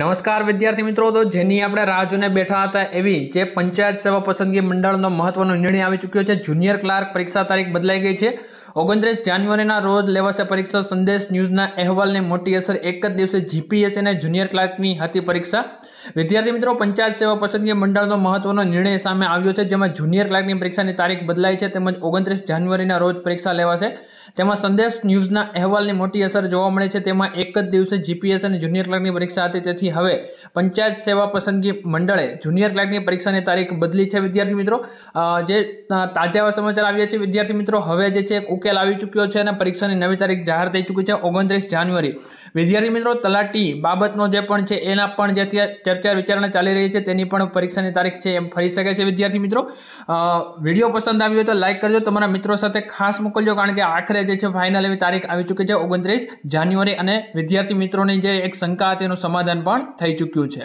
નમસ્કાર વિદ્યાર્થી મિત્રો તો જેની આપણે રાહ જોઈને બેઠા હતા એવી જે પંચાયત સેવા પસંદગી મંડળનો મહત્વનો નિર્ણય આવી ચૂક્યો છે જુનિયર ક્લાર્ક પરીક્ષા તારીખ બદલાઈ ગઈ છે ઓગણત્રીસ જાન્યુઆરીના રોજ લેવાશે પરીક્ષા સંદેશ ન્યૂઝના અહેવાલને મોટી અસર એક જ દિવસે જીપીએસ અને જુનિયર ક્લાર્કની હતી પરીક્ષા વિદ્યાર્થી મિત્રો પંચાયત સેવા પસંદગી મંડળનો મહત્વનો નિર્ણય સામે આવ્યો છે જેમાં જુનિયર ક્લાર્કની પરીક્ષાની તારીખ બદલાય છે તેમજ ઓગણત્રીસ જાન્યુઆરીના રોજ પરીક્ષા લેવાશે તેમાં સંદેશ ન્યૂઝના અહેવાલની મોટી અસર જોવા મળે છે તેમાં એક જ દિવસે જીપીએસ અને જુનિયર ક્લાર્કની પરીક્ષા હતી તેથી હવે પંચાયત સેવા પસંદગી મંડળે જુનિયર ક્લાર્કની પરીક્ષાની તારીખ બદલી છે વિદ્યાર્થી મિત્રો જે તાજા સમાચાર આવ્યા છે વિદ્યાર્થી મિત્રો હવે જે છે ઉકેલ આવી ચૂક્યો છે અને પરીક્ષાની નવી તારીખ જાહેર થઈ ચૂકી છે ઓગણત્રીસ જાન્યુઆરી વિદ્યાર્થી મિત્રો તલાટી બાબતનો જે પણ છે એના પણ જે ચર્ચા વિચારણા ચાલી રહી છે તેની પણ પરીક્ષાની તારીખ છે એમ ફરી શકે છે વિદ્યાર્થી મિત્રો વિડીયો પસંદ આવ્યો હોય તો લાઇક કરજો તમારા મિત્રો સાથે ખાસ મોકલજો કારણ કે આખરે જે છે ફાઇનલ એવી તારીખ આવી ચૂકી છે ઓગણત્રીસ જાન્યુઆરી અને વિદ્યાર્થી મિત્રોની જે એક શંકા હતી એનું સમાધાન પણ થઈ ચૂક્યું છે